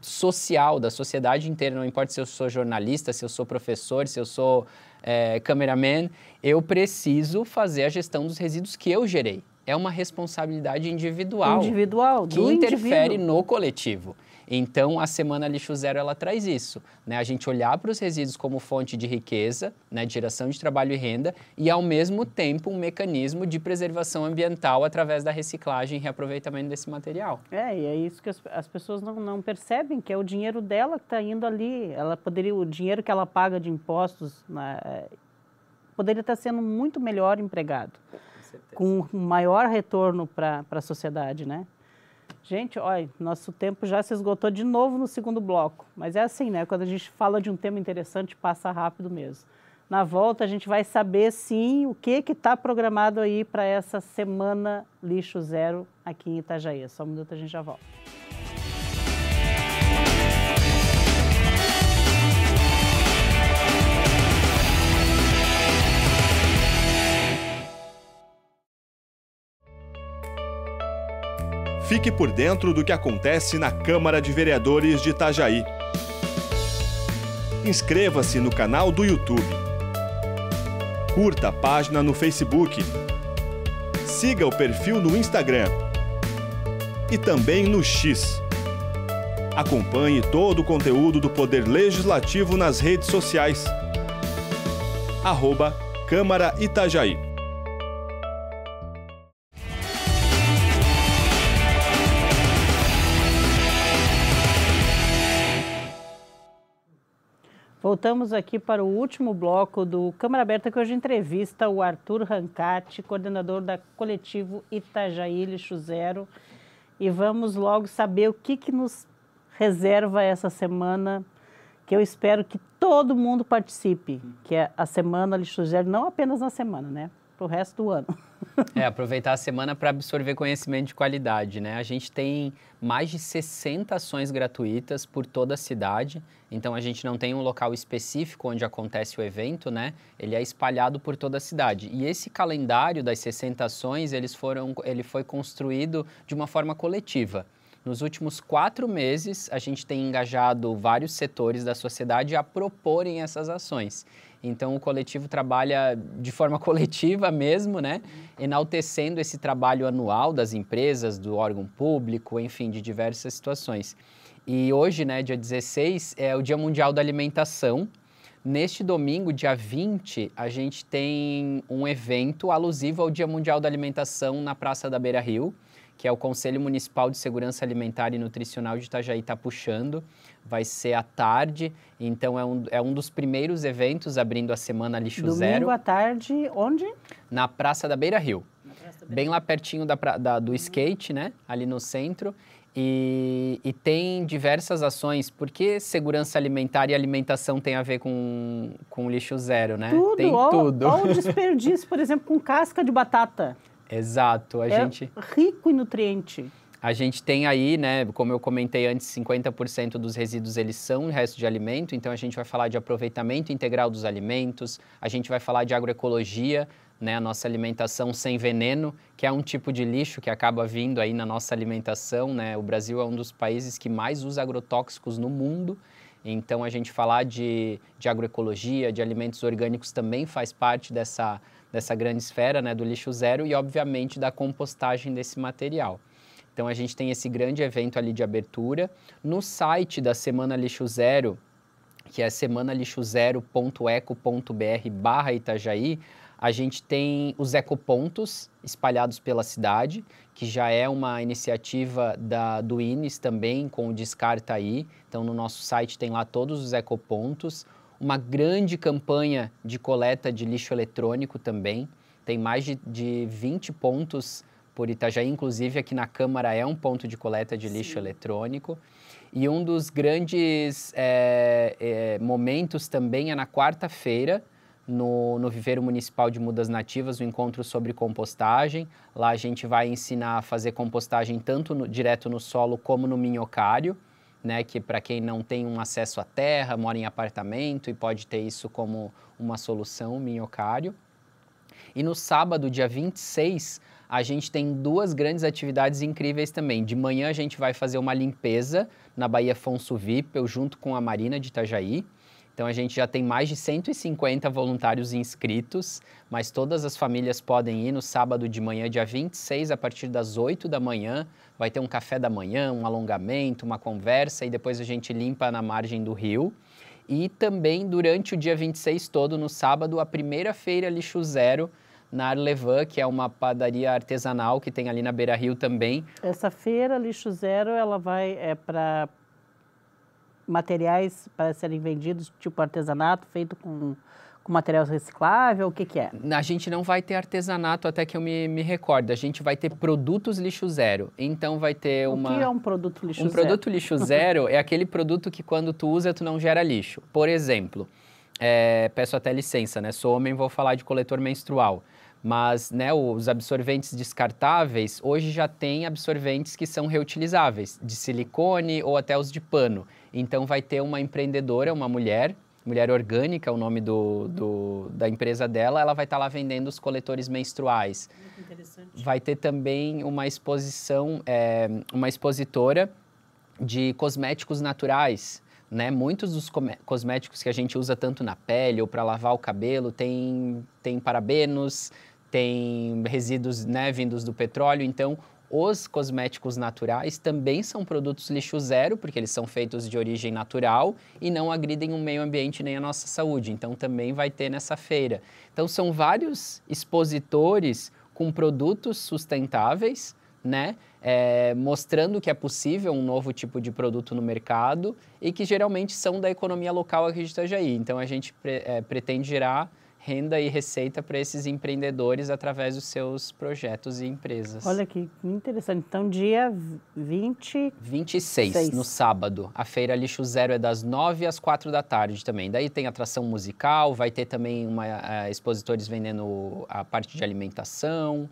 Speaker 2: social da sociedade inteira, não importa se eu sou jornalista, se eu sou professor, se eu sou é, cameraman, eu preciso fazer a gestão dos resíduos que eu gerei. É uma responsabilidade individual,
Speaker 1: individual que interfere indivíduo.
Speaker 2: no coletivo. Então, a Semana Lixo Zero ela traz isso, né? A gente olhar para os resíduos como fonte de riqueza, né? De geração de trabalho e renda e, ao mesmo tempo, um mecanismo de preservação ambiental através da reciclagem e reaproveitamento desse material.
Speaker 1: É, e é isso que as, as pessoas não, não percebem, que é o dinheiro dela que está indo ali. Ela poderia, o dinheiro que ela paga de impostos né, é, poderia estar tá sendo muito melhor empregado, com, com maior retorno para a sociedade, né? Gente, olha, nosso tempo já se esgotou de novo no segundo bloco. Mas é assim, né? Quando a gente fala de um tema interessante, passa rápido mesmo. Na volta, a gente vai saber, sim, o que está programado aí para essa Semana Lixo Zero aqui em Itajaí. É só um minuto, a gente já volta.
Speaker 3: Fique por dentro do que acontece na Câmara de Vereadores de Itajaí. Inscreva-se no canal do YouTube. Curta a página no Facebook. Siga o perfil no Instagram. E também no X. Acompanhe todo o conteúdo do Poder Legislativo nas redes sociais. Arroba Câmara Itajaí.
Speaker 1: voltamos aqui para o último bloco do Câmara Aberta, que hoje entrevista o Arthur Rancati, coordenador da Coletivo Itajaí Lixo Zero. E vamos logo saber o que, que nos reserva essa semana, que eu espero que todo mundo participe, que é a Semana Lixo Zero, não apenas na semana, né? para o resto do ano.
Speaker 2: é, aproveitar a semana para absorver conhecimento de qualidade, né? A gente tem mais de 60 ações gratuitas por toda a cidade, então a gente não tem um local específico onde acontece o evento, né? Ele é espalhado por toda a cidade. E esse calendário das 60 ações, eles foram, ele foi construído de uma forma coletiva. Nos últimos quatro meses, a gente tem engajado vários setores da sociedade a proporem essas ações. Então o coletivo trabalha de forma coletiva mesmo, né? Enaltecendo esse trabalho anual das empresas, do órgão público, enfim, de diversas situações. E hoje, né, dia 16, é o Dia Mundial da Alimentação. Neste domingo, dia 20, a gente tem um evento alusivo ao Dia Mundial da Alimentação na Praça da Beira Rio que é o Conselho Municipal de Segurança Alimentar e Nutricional de Itajaí está puxando. Vai ser à tarde, então é um, é um dos primeiros eventos abrindo a semana Lixo Domingo Zero. Domingo à
Speaker 1: tarde, onde?
Speaker 2: Na Praça da Beira Rio. Da Beira. Bem lá pertinho da, da, do uhum. skate, né? Ali no centro. E, e, tem diversas ações, porque segurança alimentar e alimentação tem a ver com, com lixo zero, né? Tudo, tem ó, tudo. o
Speaker 1: desperdício, por exemplo, com casca de batata.
Speaker 2: Exato, a é gente...
Speaker 1: rico em nutriente.
Speaker 2: A gente tem aí, né, como eu comentei antes, 50% dos resíduos eles são resto de alimento, então a gente vai falar de aproveitamento integral dos alimentos, a gente vai falar de agroecologia, né, a nossa alimentação sem veneno, que é um tipo de lixo que acaba vindo aí na nossa alimentação, né? O Brasil é um dos países que mais usa agrotóxicos no mundo. Então a gente falar de, de agroecologia, de alimentos orgânicos também faz parte dessa dessa grande esfera né, do lixo zero e, obviamente, da compostagem desse material. Então, a gente tem esse grande evento ali de abertura. No site da Semana Lixo Zero, que é semanalixozero.eco.br barra Itajaí, a gente tem os ecopontos espalhados pela cidade, que já é uma iniciativa da, do INES também, com o Descarta Aí. Então, no nosso site tem lá todos os ecopontos, uma grande campanha de coleta de lixo eletrônico também. Tem mais de, de 20 pontos por Itajaí, inclusive aqui na Câmara é um ponto de coleta de lixo Sim. eletrônico. E um dos grandes é, é, momentos também é na quarta-feira, no, no Viveiro Municipal de Mudas Nativas, o um encontro sobre compostagem. Lá a gente vai ensinar a fazer compostagem tanto no, direto no solo como no minhocário né, que para quem não tem um acesso à terra, mora em apartamento e pode ter isso como uma solução, o minhocário. E no sábado, dia 26, a gente tem duas grandes atividades incríveis também. De manhã a gente vai fazer uma limpeza na Baía Fonso Vipel junto com a Marina de Itajaí. Então a gente já tem mais de 150 voluntários inscritos, mas todas as famílias podem ir no sábado de manhã, dia 26, a partir das 8 da manhã. Vai ter um café da manhã, um alongamento, uma conversa e depois a gente limpa na margem do rio. E também durante o dia 26 todo, no sábado, a primeira feira lixo zero na Arlevan, que é uma padaria artesanal que tem ali na Beira Rio também. Essa feira Lixo
Speaker 1: Zero, ela vai é para materiais para serem vendidos, tipo
Speaker 2: artesanato, feito com, com material
Speaker 1: reciclável? O que, que é?
Speaker 2: A gente não vai ter artesanato, até que eu me, me recordo. A gente vai ter produtos lixo zero. Então vai ter uma... O que é um
Speaker 1: produto lixo um zero? Um produto
Speaker 2: lixo zero é aquele produto que quando tu usa, tu não gera lixo. Por exemplo, é, peço até licença, né? Sou homem, vou falar de coletor menstrual. Mas né, os absorventes descartáveis, hoje já tem absorventes que são reutilizáveis, de silicone ou até os de pano. Então vai ter uma empreendedora, uma mulher, Mulher Orgânica, é o nome do, do, da empresa dela, ela vai estar lá vendendo os coletores menstruais. interessante. Vai ter também uma exposição, é, uma expositora de cosméticos naturais. Né? Muitos dos cosméticos que a gente usa tanto na pele ou para lavar o cabelo tem, tem parabenos, tem resíduos né, vindos do petróleo, então os cosméticos naturais também são produtos lixo zero, porque eles são feitos de origem natural e não agridem o meio ambiente nem a nossa saúde. Então também vai ter nessa feira. Então são vários expositores com produtos sustentáveis, né? É, mostrando que é possível um novo tipo de produto no mercado e que geralmente são da economia local aqui de Itajaí. Então a gente pre é, pretende gerar renda e receita para esses empreendedores através dos seus projetos e empresas. Olha
Speaker 1: que interessante. Então, dia 20...
Speaker 2: 26, 6. no sábado. A Feira Lixo Zero é das 9 às 4 da tarde também. Daí tem atração musical, vai ter também uma, uh, expositores vendendo a parte de alimentação.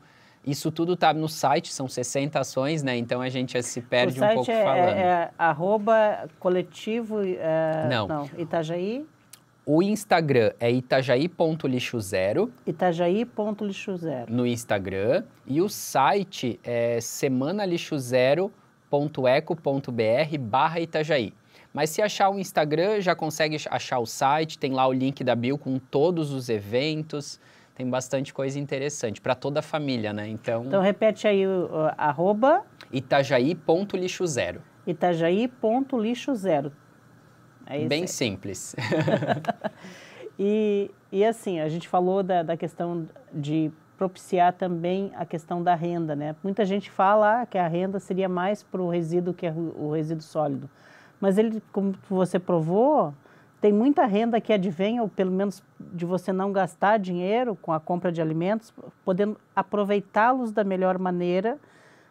Speaker 2: Isso tudo está no site, são 60 ações, né? Então a gente se perde um pouco é, falando. site é, é, é
Speaker 1: arroba coletivo... É, não. não. Itajaí...
Speaker 2: O Instagram é itajaí.lixo0. Itajaí.lixo0. No Instagram. E o site é semanalixo0.eco.br barra Itajaí. Mas se achar o Instagram, já consegue achar o site, tem lá o link da bio com todos os eventos, tem bastante coisa interessante para toda a família, né? Então, então
Speaker 1: repete aí o uh, arroba
Speaker 2: itajaí.lixo0.
Speaker 1: Itajaí.lixo0. É Bem aí.
Speaker 2: simples.
Speaker 1: e, e assim, a gente falou da, da questão de propiciar também a questão da renda, né? Muita gente fala ah, que a renda seria mais para o resíduo que o resíduo sólido, mas ele, como você provou, tem muita renda que advém, ou pelo menos de você não gastar dinheiro com a compra de alimentos, podendo aproveitá-los da melhor maneira,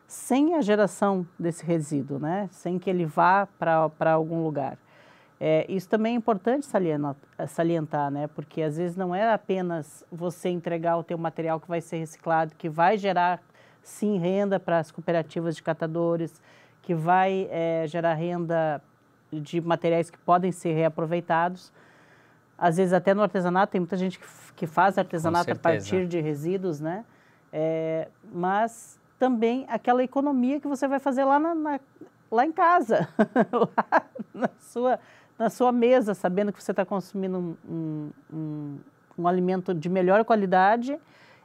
Speaker 1: sem a geração desse resíduo, né? Sem que ele vá para algum lugar. É, isso também é importante salientar, né? Porque às vezes não é apenas você entregar o teu material que vai ser reciclado, que vai gerar sim renda para as cooperativas de catadores, que vai é, gerar renda de materiais que podem ser reaproveitados. Às vezes até no artesanato tem muita gente que, que faz artesanato a partir de resíduos, né? É, mas também aquela economia que você vai fazer lá na, na lá em casa, lá na sua na sua mesa, sabendo que você está consumindo um, um, um, um, alimento de melhor qualidade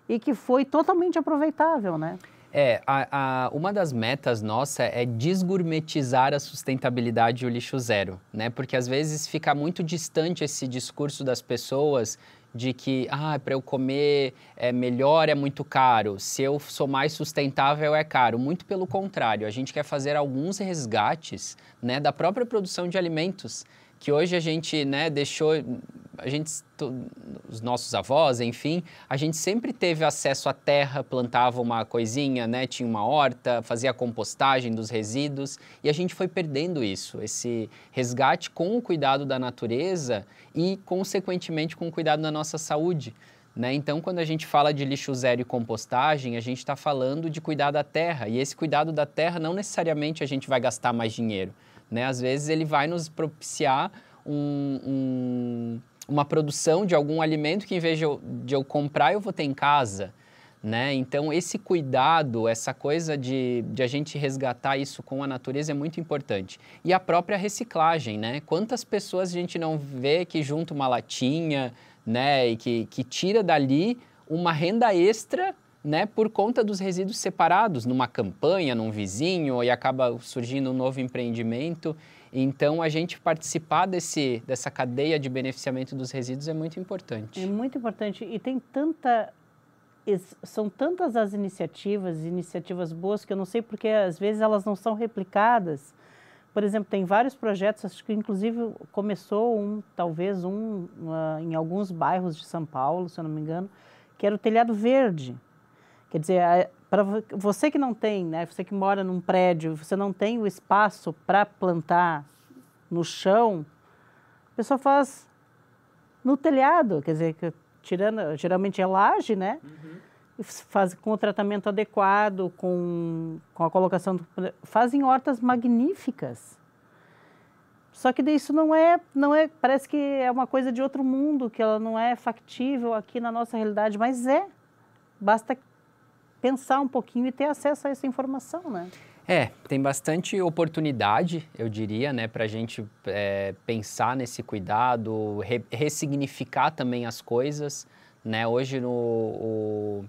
Speaker 1: e que foi totalmente aproveitável, né?
Speaker 2: É, a, a, uma das metas nossa é desgourmetizar a sustentabilidade e o lixo zero, né? Porque às vezes fica muito distante esse discurso das pessoas de que ah, para eu comer é melhor é muito caro, se eu sou mais sustentável é caro. Muito pelo contrário, a gente quer fazer alguns resgates né, da própria produção de alimentos que hoje a gente né, deixou, a gente, os nossos avós, enfim, a gente sempre teve acesso à terra, plantava uma coisinha, né, tinha uma horta, fazia a compostagem dos resíduos e a gente foi perdendo isso, esse resgate com o cuidado da natureza e, consequentemente, com o cuidado da nossa saúde. Né? Então, quando a gente fala de lixo zero e compostagem, a gente está falando de cuidar da terra. E esse cuidado da terra não necessariamente a gente vai gastar mais dinheiro. Né? Às vezes ele vai nos propiciar um, um, uma produção de algum alimento que em vez de eu, de eu comprar, eu vou ter em casa. Né? Então, esse cuidado, essa coisa de, de, a gente resgatar isso com a natureza é muito importante. E a própria reciclagem, né? Quantas pessoas a gente não vê que junta uma latinha, né? E que, que tira dali uma renda extra né, por conta dos resíduos separados numa campanha, num vizinho, e acaba surgindo um novo empreendimento. Então, a gente participar desse, dessa cadeia de beneficiamento dos resíduos é muito importante.
Speaker 1: É muito importante e tem tanta são tantas as iniciativas, iniciativas boas que eu não sei porque às vezes elas não são replicadas. Por exemplo, tem vários projetos, acho que inclusive começou um, talvez um, ah, em alguns bairros de São Paulo, se eu não me engano, que era o telhado verde. Quer dizer, para você que não tem, né, você que mora num prédio, você não tem o espaço para plantar no chão, a pessoa faz no telhado, quer dizer, tirando, geralmente é laje, né? Uhum. Faz com o tratamento adequado, com, com a colocação, do, fazem hortas magníficas. Só que isso não é, não é, parece que é uma coisa de outro mundo, que ela não é factível aqui na nossa realidade, mas é. Basta pensar um pouquinho e ter acesso a essa informação, né?
Speaker 2: É, tem bastante oportunidade, eu diria, né, para a gente é, pensar nesse cuidado, re ressignificar também as coisas, né? Hoje no o...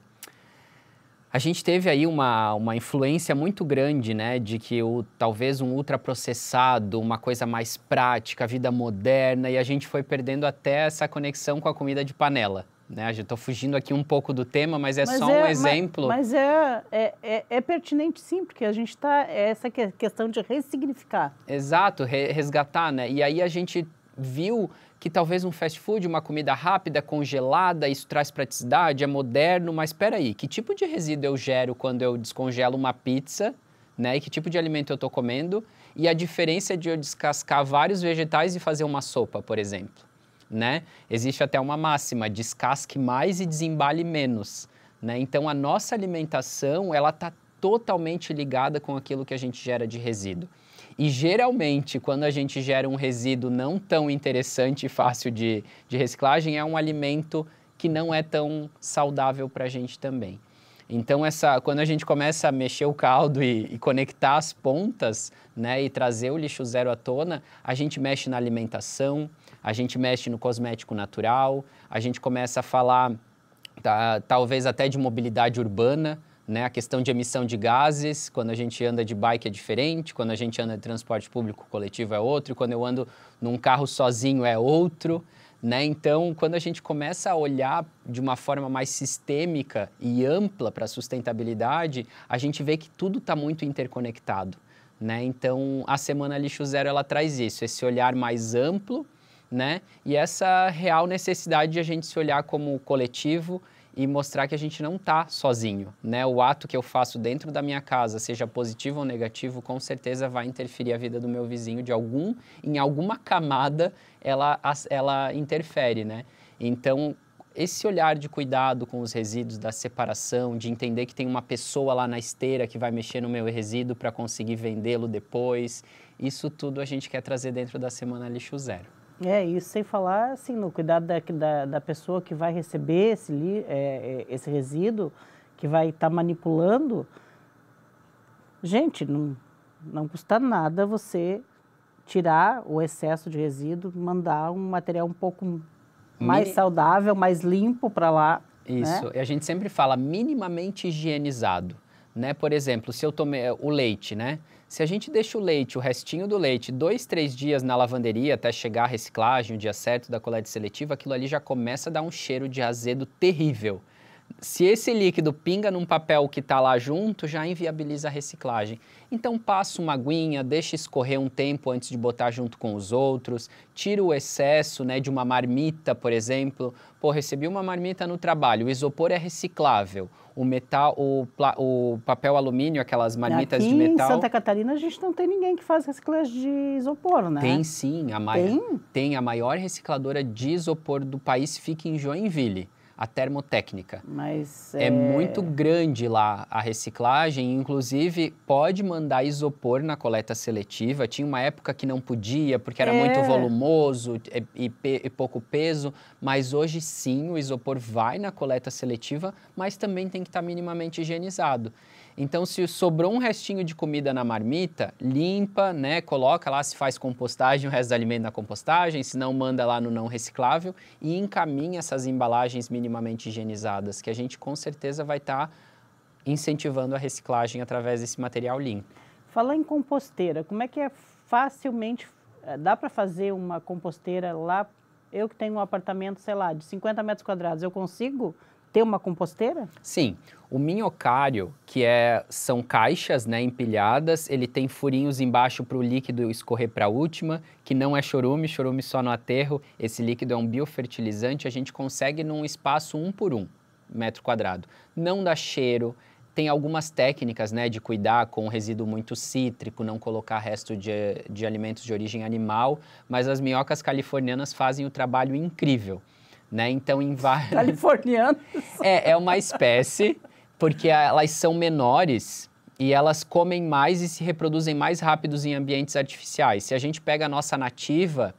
Speaker 2: a gente teve aí uma, uma influência muito grande, né, de que o talvez um ultraprocessado, uma coisa mais prática, vida moderna, e a gente foi perdendo até essa conexão com a comida de panela. Né? Já estou fugindo aqui um pouco do tema, mas é mas só é, um exemplo. Mas, mas
Speaker 1: é, é, é, é, pertinente sim, porque a gente está. É essa questão de ressignificar.
Speaker 2: Exato, resgatar, né? E aí a gente viu que talvez um fast food, uma comida rápida, congelada, isso traz praticidade, é moderno, mas espera aí, que tipo de resíduo eu gero quando eu descongelo uma pizza, né? E que tipo de alimento eu estou comendo? E a diferença de eu descascar vários vegetais e fazer uma sopa, por exemplo né? Existe até uma máxima, descasque mais e desembale menos, né? Então a nossa alimentação, ela tá totalmente ligada com aquilo que a gente gera de resíduo. E geralmente, quando a gente gera um resíduo não tão interessante e fácil de, de reciclagem, é um alimento que não é tão saudável para a gente também. Então, essa, quando a gente começa a mexer o caldo e, e, conectar as pontas né, e trazer o lixo zero à tona, a gente mexe na alimentação, a gente mexe no cosmético natural, a gente começa a falar tá, talvez até de mobilidade urbana, né? A questão de emissão de gases, quando a gente anda de bike é diferente, quando a gente anda de transporte público coletivo é outro, quando eu ando num carro sozinho é outro, né? Então, quando a gente começa a olhar de uma forma mais sistêmica e ampla para a sustentabilidade, a gente vê que tudo está muito interconectado. Né? Então, a Semana Lixo Zero ela traz isso, esse olhar mais amplo né? E essa real necessidade de a gente se olhar como coletivo e mostrar que a gente não está sozinho, né? O ato que eu faço dentro da minha casa, seja positivo ou negativo, com certeza vai interferir a vida do meu vizinho de algum, em alguma camada ela, ela interfere, né? Então, esse olhar de cuidado com os resíduos, da separação, de entender que tem uma pessoa lá na esteira que vai mexer no meu resíduo para conseguir vendê-lo depois, isso tudo a gente quer trazer dentro da Semana Lixo Zero.
Speaker 1: É, isso sem falar assim, no cuidado da, da, da pessoa que vai receber esse, li, é, é esse resíduo, que vai estar tá manipulando. Gente, não, não custa nada você tirar o excesso de resíduo, mandar um material um pouco mais Mini... saudável, mais limpo para lá. Né? Isso, né? e
Speaker 2: a gente sempre fala minimamente higienizado. Né? Por exemplo, se eu tomei o leite, né? Se a gente deixa o leite, o restinho do leite, dois, três dias na lavanderia até chegar a reciclagem, o dia certo da coleta seletiva, aquilo ali já começa a dar um cheiro de azedo terrível se esse líquido pinga num papel que está lá junto, já inviabiliza a reciclagem. Então passa uma aguinha, deixa escorrer um tempo antes de botar junto com os outros, tira o excesso né, de uma marmita, por exemplo. Pô, recebi uma marmita no trabalho, o isopor é reciclável, o metal, o, o papel alumínio, aquelas marmitas Aqui de metal. Em Santa
Speaker 1: Catarina a gente não tem ninguém que faz reciclagem de isopor, né? Tem
Speaker 2: sim, a tem? tem a maior recicladora de isopor do país fica em Joinville a termotécnica. Mas é... é... muito grande lá a reciclagem, inclusive pode mandar isopor na coleta seletiva. Tinha uma época que não podia porque era é... muito volumoso é, e, e, e, pouco peso, mas hoje sim o isopor vai na coleta seletiva, mas também tem que estar minimamente higienizado. Então, se sobrou um restinho de comida na marmita, limpa, né? Coloca lá se faz compostagem, o resto do alimento na compostagem, se não, manda lá no não reciclável e encaminha essas embalagens minimamente higienizadas, que a gente com certeza vai estar tá incentivando a reciclagem através desse material limpo.
Speaker 1: Falar em composteira, como é que é facilmente eh, dá para fazer uma composteira lá? Eu que tenho um apartamento, sei lá, de 50 metros quadrados, eu consigo? ter uma composteira?
Speaker 2: Sim. O minhocário, que é, são caixas né, empilhadas, ele tem furinhos embaixo para o líquido escorrer para a última, que não é chorume, chorume só no aterro. Esse líquido é um biofertilizante, a gente consegue num espaço um por um metro quadrado. Não dá cheiro, tem algumas técnicas né, de cuidar com resíduo muito cítrico, não colocar resto de, de alimentos de origem animal, mas as minhocas californianas fazem o trabalho incrível né? Então, em vários... Californianos. É, é uma espécie, porque elas são menores e elas comem mais e se reproduzem mais rápidos em ambientes artificiais. Se a gente pega a nossa nativa,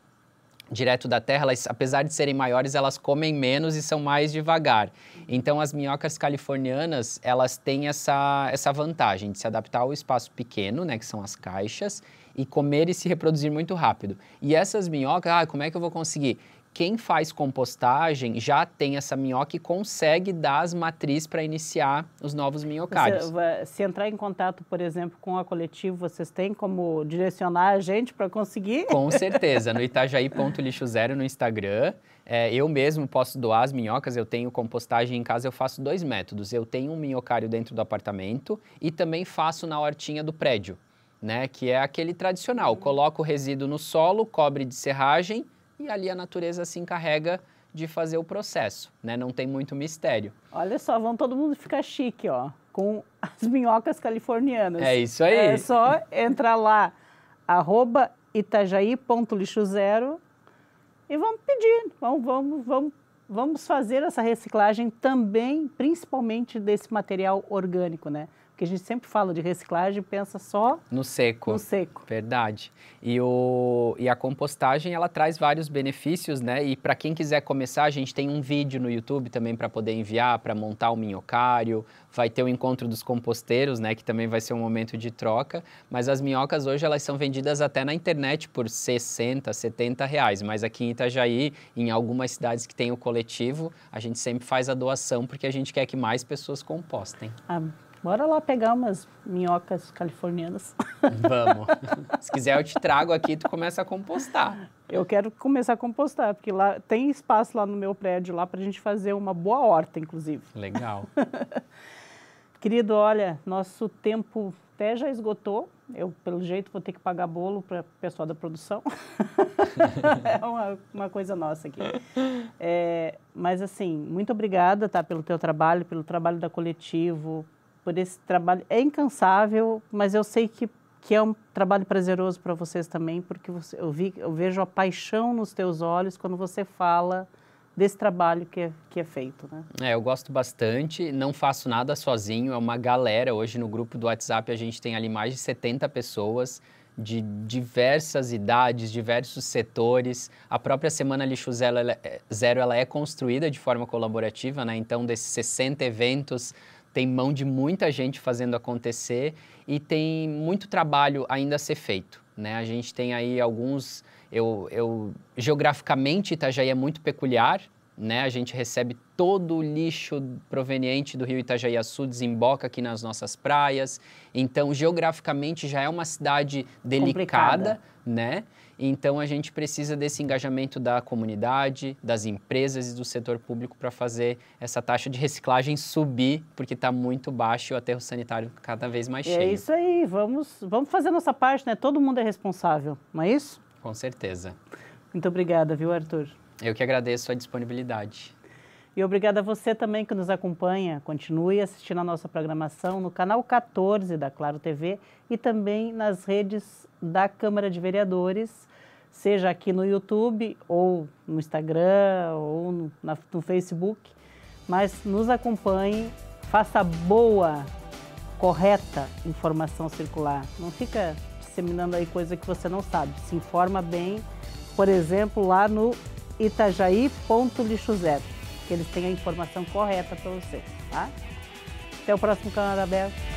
Speaker 2: direto da terra, elas, apesar de serem maiores, elas comem menos e são mais devagar. Então, as minhocas californianas, elas têm essa, essa vantagem de se adaptar ao espaço pequeno, né, que são as caixas, e comer e se reproduzir muito rápido. E essas minhocas, ah, como é que eu vou conseguir? quem faz compostagem já tem essa minhoca e consegue dar as matrizes para iniciar os novos minhocários.
Speaker 1: se entrar em contato, por exemplo, com a coletiva, vocês têm como direcionar a gente para conseguir? Com certeza,
Speaker 2: no itajaí.lixozero no Instagram. É, eu mesmo posso doar as minhocas, eu tenho compostagem em casa, eu faço dois métodos. Eu tenho um minhocário dentro do apartamento e também faço na hortinha do prédio, né? Que é aquele tradicional, coloco o resíduo no solo, cobre de serragem e ali a natureza se encarrega de fazer o processo, né? Não tem muito mistério.
Speaker 1: Olha só, vão todo mundo ficar chique, ó, com as minhocas californianas. É isso aí. É só entrar lá, arroba itajaí.lixo zero e vamos pedir, vamos, vamos, vamos, vamos fazer essa reciclagem também, principalmente desse material orgânico, né? Porque a gente sempre fala de reciclagem e pensa só
Speaker 2: no seco. No seco. Verdade. E, o, e a compostagem ela traz vários benefícios, né? E para quem quiser começar, a gente tem um vídeo no YouTube também para poder enviar, para montar o um minhocário. Vai ter o encontro dos composteiros, né? Que também vai ser um momento de troca. Mas as minhocas hoje elas são vendidas até na internet por 60, 70 reais. Mas aqui em Itajaí, em algumas cidades que tem o coletivo, a gente sempre faz a doação porque a gente quer que mais pessoas compostem.
Speaker 1: Ah, Bora lá pegar umas minhocas californianas.
Speaker 2: Vamos. Se quiser, eu te trago aqui e tu começa a compostar.
Speaker 1: Eu quero começar a compostar, porque lá tem espaço lá no meu prédio lá para a gente fazer uma boa horta, inclusive. Legal. Querido, olha, nosso tempo até já esgotou. Eu, pelo jeito, vou ter que pagar bolo para o pessoal da produção. é uma, uma, coisa nossa aqui. É, mas, assim, muito obrigada tá, pelo teu trabalho, pelo trabalho da Coletivo, por esse trabalho. É incansável, mas eu sei que, que é um trabalho prazeroso para vocês também, porque você, eu, vi, eu vejo a paixão nos teus olhos quando você fala desse trabalho que é, que é feito. Né?
Speaker 2: É, eu gosto bastante, não faço nada sozinho, é uma galera. Hoje no grupo do WhatsApp a gente tem ali mais de 70 pessoas de diversas idades, diversos setores. A própria Semana Lixo Zero, ela é, é construída de forma colaborativa, né? então desses 60 eventos, tem mão de muita gente fazendo acontecer e tem muito trabalho ainda a ser feito. Né? A gente tem aí alguns. Eu, eu, geograficamente, Itajaí é muito peculiar, né? A gente recebe todo o lixo proveniente do Rio itajaí desemboca aqui nas nossas praias. Então, geograficamente já é uma cidade delicada, Complicada. né? Então a gente precisa desse engajamento da comunidade, das empresas e do setor público para fazer essa taxa de reciclagem subir, porque está muito baixo e o aterro sanitário cada vez mais e é cheio. É isso
Speaker 1: aí, vamos, vamos fazer nossa parte, né? Todo mundo é responsável, não é isso?
Speaker 2: Com certeza.
Speaker 1: Muito obrigada, viu, Arthur?
Speaker 2: Eu que agradeço a disponibilidade.
Speaker 1: E obrigada a você também que nos acompanha. Continue assistindo a nossa programação no canal 14 da Claro TV e também nas redes da Câmara de Vereadores, seja aqui no YouTube ou no Instagram ou no, na, no Facebook. Mas nos acompanhe, faça boa, correta informação circular. Não fica disseminando aí coisa que você não sabe. Se informa bem, por exemplo, lá no itajaí.lixozero, que eles têm a informação correta para você, tá? Até o próximo Canal Aberto.